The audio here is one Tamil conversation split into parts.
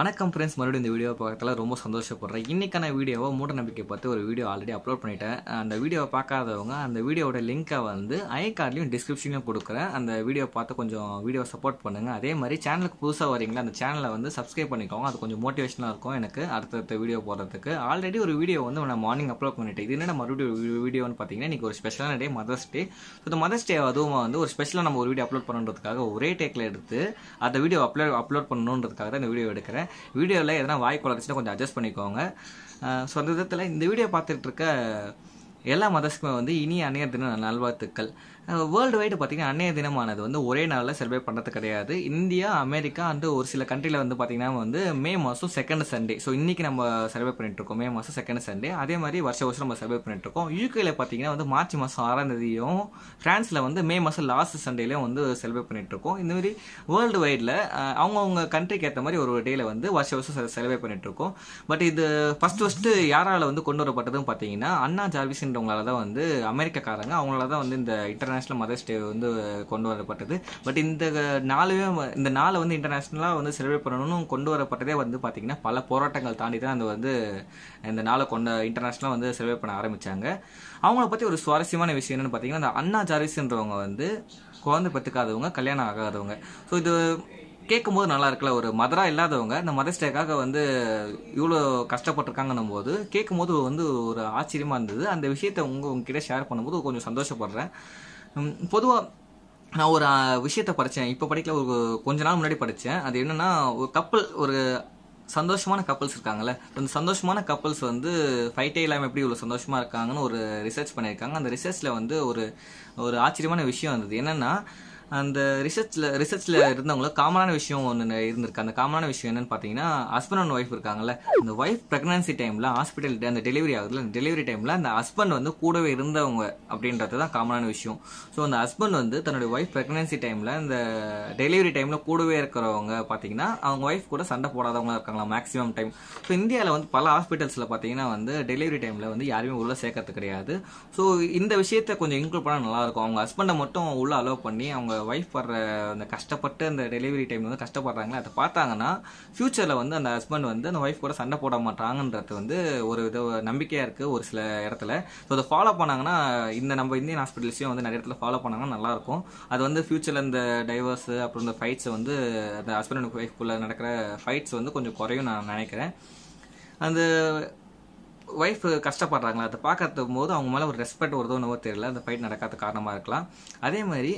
வணக்கம் ஃப்ரெண்ட்ஸ் மறுபடியும் இந்த வீடியோ பார்க்கறதுல ரொம்ப சந்தோஷப்படுறேன் இன்றைக்கான வீடியோவை மூட நம்பிக்கை பார்த்து ஒரு வீடியோ ஆல்ரெடி அப்லோட் பண்ணிட்டேன் அந்த வீடியோவை பார்க்காதவங்க அந்த வீடியோவோட லிங்க்கை வந்து ஐ கார்ட்லையும் டிஸ்கிரிப்ஷனையும் கொடுக்குறேன் அந்த வீடியோ பார்த்து கொஞ்சம் வீடியோ சப்போர்ட் பண்ணுங்கள் அதே மாதிரி சேனலுக்கு புதுசாக வரீங்களா அந்த சேனலை வந்து சப்ஸ்கிரைப் பண்ணிக்கோங்க அது கொஞ்சம் மோட்டிவேஷனாக இருக்கும் எனக்கு அடுத்தடுத்த வீடியோ போடுறதுக்கு ஆல்ரெடி ஒரு வீடியோ வந்து நான் மார்னிங் அப்லோட் பண்ணிட்டேன் இது என்ன மறுபடியும் வீடியோன்னு பார்த்தீங்கன்னா இன்றைக்கி ஒரு ஸ்பெஷலான டே மதர்ஸ் டே ஸோ இந்த மதர்ஸ் டே அதுவும் வந்து ஒரு ஸ்பெஷலாக நம்ம ஒரு வீடியோ அப்லோட் பண்ணுறதுக்காக ஒரே டேக்கில் எடுத்து அந்த வீடியோ அப்லோட் அப்லோட் பண்ணணுன்றதுக்காக தான் இந்த வீடியோ எடுக்கிறேன் வீடியோவில் எதனா வாய் குழந்தைச்சுன்னா கொஞ்சம் அட்ஜஸ்ட் பண்ணிக்கோங்க ஸோ அந்த விதத்தில் இந்த வீடியோ பார்த்துட்டு இருக்க எல்லா மதர்ஸ்க்குமே வந்து இனி அணையர் தின நல்வாழ்த்துக்கள் வேர்ல்டு வைடு பார்த்திங்கன்னா அன்னைய தினமானது வந்து ஒரே நாளில் செலிப்ரேட் பண்ணுறது கிடையாது இந்தியா அமெரிக்கா அண்டு ஒரு சில கண்ட்ரியில் வந்து பார்த்திங்கன்னா வந்து மே மாதம் செகண்ட் சண்டே ஸோ இன்றைக்கி நம்ம செலிப்ரேட் பண்ணிட்டு இருக்கோம் மே மாதம் செகண்ட் சண்டே அதே மாதிரி வருஷ வருஷம் நம்ம செலிப்ரேட் பண்ணிட்டு இருக்கோம் யூகேல பார்த்திங்கன்னா வந்து மார்ச் மாதம் ஆறாம் தேதியும் ஃப்ரான்ஸில் வந்து மே மாதம் லாஸ்ட் சண்டேலையும் வந்து செலிப்ரேட் பண்ணிட்டு இருக்கோம் இந்த மாதிரி வேர்ல்டு வைடில் அவங்கவுங்க கண்ட்ரிக்கு ஏற்ற மாதிரி ஒரு டேயில் வந்து வருஷ வருஷம் செலிப்ரேட் பண்ணிட்டு இருக்கோம் பட் இது ஃபர்ஸ்ட் ஃபஸ்ட்டு யாரால் வந்து கொண்டு வரப்பட்டதும் பார்த்தீங்கன்னா அண்ணா ஜார்விஸ்ன்றவங்களால தான் வந்து அமெரிக்காக்காரங்க அவங்களால தான் வந்து இந்த இன்டர்நேஷனல் இன்டர்நேஷ்னல் மதர்ஸ் டே வந்து கொண்டு வரப்பட்டது பட் இந்த நாளுவே இந்த நாளை வந்து இன்டர்நேஷ்னலாக வந்து செலிப்ரேட் பண்ணணும் கொண்டு வரப்பட்டதே வந்து பார்த்தீங்கன்னா பல போராட்டங்கள் தாண்டி தான் அந்த வந்து இந்த நாளை கொண்ட இன்டர்நேஷ்னலாக வந்து செலிப்ரேட் பண்ண ஆரம்பித்தாங்க அவங்கள பற்றி ஒரு சுவாரஸ்யமான விஷயம் என்னென்னு பார்த்தீங்கன்னா அந்த அண்ணா ஜாரிஸ்ன்றவங்க வந்து குழந்தை பெற்றுக்காதவங்க கல்யாணம் ஆகாதவங்க ஸோ இது கேட்கும்போது நல்லா இருக்கல ஒரு மதரா இல்லாதவங்க இந்த மதர்ஸ் டேக்காக வந்து இவ்வளோ கஷ்டப்பட்டிருக்காங்கன்னும் போது கேட்கும்போது வந்து ஒரு ஆச்சரியமாக இருந்தது அந்த விஷயத்தை உங்கள் உங்ககிட்ட ஷேர் பண்ணும்போது கொஞ்சம் சந்தோஷப்படுறேன் பொதுவாக நான் ஒரு விஷயத்தை படித்தேன் இப்போ படிக்கல ஒரு கொஞ்ச நாள் முன்னாடி படித்தேன் அது என்னென்னா ஒரு கப்பல் ஒரு சந்தோஷமான கப்பல்ஸ் இருக்காங்கல்ல அந்த சந்தோஷமான கப்பல்ஸ் வந்து ஃபைட்டே இல்லாமல் எப்படி இவ்வளோ சந்தோஷமாக இருக்காங்கன்னு ஒரு ரிசர்ச் பண்ணியிருக்காங்க அந்த ரிசர்ச்சில் வந்து ஒரு ஒரு ஆச்சரியமான விஷயம் வந்தது என்னென்னா அந்த ரிசர்ச்சில் ரிசர்ச்சில் இருந்தவங்கள காமனான விஷயம் ஒன்று இருந்திருக்கு அந்த காமனான விஷயம் என்னன்னு பார்த்தீங்கன்னா ஹஸ்பண்ட் அண்ட் ஒய்ஃப் இருக்காங்கல்ல அந்த ஒய்ஃப் ப்ரெக்னன்சி டைமில் ஹாஸ்பிட்டல் அந்த டெலிவரி ஆகுதுல அந்த டெலிவரி டைமில் அந்த ஹஸ்பண்ட் வந்து கூடவே இருந்தவங்க அப்படின்றது தான் காமனான விஷயம் ஸோ அந்த ஹஸ்பண்ட் வந்து தன்னுடைய ஒய்ஃப் ப்ரெக்னன்சி டைமில் இந்த டெலிவரி டைமில் கூடவே இருக்கிறவங்க பார்த்தீங்கன்னா அவங்க ஒய்ஃப் கூட சண்டை போடாதவங்க இருக்காங்களா மேக்ஸிமம் டைம் ஸோ இந்தியாவில் வந்து பல ஹாஸ்பிட்டல்ஸில் பார்த்தீங்கன்னா வந்து டெலிவரி டைமில் வந்து யாருமே உள்ளே சேர்க்கறது கிடையாது ஸோ இந்த விஷயத்தை கொஞ்சம் இன்க்ளூட் பண்ணால் நல்லாயிருக்கும் அவங்க ஹஸ்பண்டை மட்டும் உள்ளே அலோவ் பண்ணி அவங்க ஒய்ஃப் வர்ற அந்த கஷ்டப்பட்டு அந்த டெலிவரி டைம் வந்து கஷ்டப்படுறாங்களே அதை பார்த்தாங்கன்னா ஃப்யூச்சரில் வந்து அந்த ஹஸ்பண்ட் வந்து அந்த ஒய்ஃப் கூட சண்டை போட மாட்டாங்கன்றது வந்து ஒரு வித நம்பிக்கையாக இருக்குது ஒரு சில இடத்துல ஸோ அதை ஃபாலோ பண்ணாங்கன்னா இந்த நம்ம இந்தியன் ஹாஸ்பிட்டல்ஸையும் வந்து நிறைய இடத்துல ஃபாலோ பண்ணாங்கன்னா நல்லாயிருக்கும் அது வந்து ஃப்யூச்சரில் இந்த டைவர்ஸு அப்புறம் இந்த ஃபைட்ஸை வந்து அந்த ஹஸ்பண்ட் அண்ட் ஒய்ஃப்குள்ளே நடக்கிற ஃபைட்ஸ் வந்து கொஞ்சம் குறையும் நான் நினைக்கிறேன் அந்த ஒய்ஃப் கஷ்டப்படுறாங்களா அதை பார்க்கறது போது அவங்க மேலே ஒரு ரெஸ்பெக்ட் வருதோ என்னவோ தெரியல அந்த ஃபைட் நடக்காத காரணமாக இருக்கலாம் அதே மாதிரி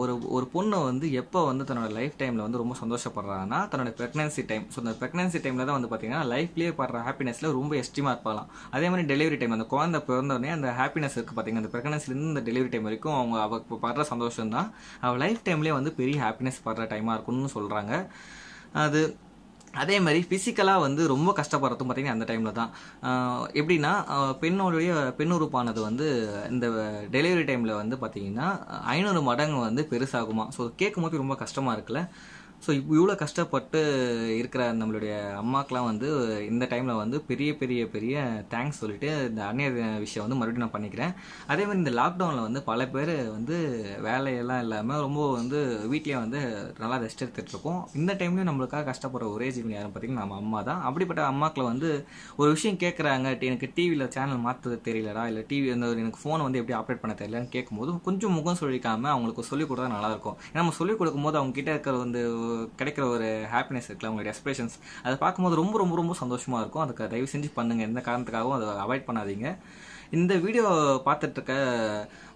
ஒரு ஒரு பொண்ணை வந்து எப்போ வந்து தன்னோட லைஃப் டைமில் வந்து ரொம்ப சந்தோஷப்படுறாங்கன்னா தன்னோட ப்ரெக்னன்சி டைம் ஸோ அந்த ப்ரெக்னன்சி டைமில் தான் வந்து பார்த்தீங்கன்னா லைஃப்லேயே படுற ஹாப்பினஸில் ரொம்ப எஸ்டிமாக இருப்பாலாம் அதே மாதிரி டெலிவரி டைம் அந்த குழந்தை பிறந்தோடனே அந்த ஹாப்பினஸ் இருக்குது பார்த்தீங்கன்னா அந்த ப்ரெக்னன்சிலேருந்து அந்த டெலிவரி டைம் வரைக்கும் அவங்க அவள் படுற சந்தோஷம் தான் அவள் லைஃப் டைம்லேயே வந்து பெரிய ஹாப்பினஸ் படுற டைமாக இருக்கும்னு சொல்கிறாங்க அது அதே மாதிரி பிசிக்கலாக வந்து ரொம்ப கஷ்டப்படுறதும் பார்த்தீங்கன்னா அந்த டைமில் தான் எப்படின்னா பெண்ணோடைய பெண்ணுறுப்பானது வந்து இந்த டெலிவரி டைமில் வந்து பார்த்தீங்கன்னா ஐநூறு மடங்கு வந்து பெருசாகுமா ஸோ கேட்கும் போது ரொம்ப கஷ்டமாக இருக்குல்ல ஸோ இவ்வளோ கஷ்டப்பட்டு இருக்கிற நம்மளுடைய அம்மாக்கெலாம் வந்து இந்த டைமில் வந்து பெரிய பெரிய பெரிய தேங்க்ஸ் சொல்லிட்டு இந்த அந்நிய விஷயம் வந்து மறுபடியும் நான் பண்ணிக்கிறேன் அதே மாதிரி இந்த லாக்டவுனில் வந்து பல பேர் வந்து வேலையெல்லாம் இல்லாமல் ரொம்ப வந்து வீட்லேயே வந்து நல்லா ரெஸ்ட் எடுத்துகிட்ருக்கோம் இந்த டைம்லேயும் நம்மளுக்காக கஷ்டப்படுற ஒரே ஜீவன் யாரும் பார்த்தீங்கன்னா நம்ம அம்மா தான் அப்படிப்பட்ட அம்மாக்களை வந்து ஒரு விஷயம் கேட்குறாங்க எனக்கு டிவியில் சேனல் மாற்றுறது தெரியலடா இல்லை டிவி அந்த எனக்கு ஃபோனை வந்து எப்படி ஆப்ரேட் பண்ண தெரியலன்னு கேட்கும்போது கொஞ்சம் முகம் சொல்லிக்காமல் அவங்களுக்கு சொல்லிக் கொடுத்தா நல்லாயிருக்கும் ஏன்னா நம்ம சொல்லிக் கொடுக்கும்போது அவங்க கிட்டே இருக்கிற வந்து கிடைக்கிற ஒரு ஹாப்பினஸ் இருக்குல்ல உங்களுடைய எக்ஸ்பிரஷன்ஸ் அதை பார்க்கும்போது ரொம்ப ரொம்ப ரொம்ப சந்தோஷமாக இருக்கும் அதுக்கு தயவு செஞ்சு பண்ணுங்கள் எந்த காரணத்துக்காகவும் அதை அவாய்ட் பண்ணாதீங்க இந்த வீடியோ பார்த்துட்டு இருக்க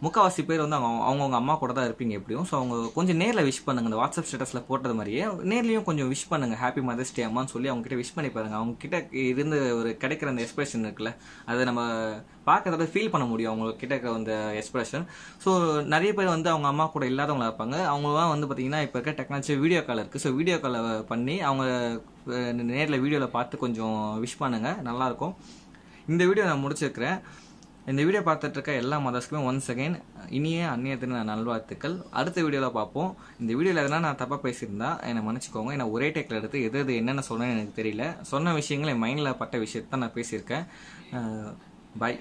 முக்கால்வாசி பேர் வந்து அவங்க அவங்கவுங்க அம்மா கூட தான் இருப்பீங்க எப்படியும் ஸோ அவங்க கொஞ்சம் நேரில் விஷ் பண்ணுங்கள் இந்த வாட்ஸ்அப் ஸ்டேட்டஸில் போட்டது மாதிரியே நேர்லையும் கொஞ்சம் விஷ் பண்ணுங்க ஹாப்பி மதர்ஸ் டே அம்மான்னு சொல்லி அவங்க விஷ் பண்ணி பாருங்கள் அவங்ககிட்ட இருந்து ஒரு கிடைக்கிற அந்த எக்ஸ்பிரஷன் இருக்குல்ல அதை நம்ம பார்க்கறத ஃபீல் பண்ண முடியும் அவங்க இருக்கிற அந்த எக்ஸ்பிரஷன் ஸோ நிறைய பேர் வந்து அவங்க அம்மா கூட இல்லாதவங்களா இருப்பாங்க அவங்களாம் வந்து பார்த்தீங்கன்னா இப்போ இருக்க டெக்னாலஜி வீடியோ கால் இருக்குது ஸோ வீடியோ காலை பண்ணி அவங்க நேரில் வீடியோவில் பார்த்து கொஞ்சம் விஷ் பண்ணுங்கள் நல்லாயிருக்கும் இந்த வீடியோ நான் முடிச்சிருக்கிறேன் இந்த வீடியோ பார்த்துட்டு இருக்க எல்லா மதர்ஸ்க்குமே ஒன்ஸ் அகைன் இனியே அந்நிய நான் நல்வாழ்த்துக்கள் அடுத்த வீடியோவில் பார்ப்போம் இந்த வீடியோவில் எதனா நான் தப்பாக பேசியிருந்தா என்னை மன்னிச்சிக்கோங்க என்னை ஒரே டேக்கில் எடுத்து எது எது என்னென்ன சொன்னேன்னு எனக்கு தெரியல சொன்ன விஷயங்கள் என் மைண்டில் பட்ட விஷயத்தான் நான் பேசியிருக்கேன் பாய்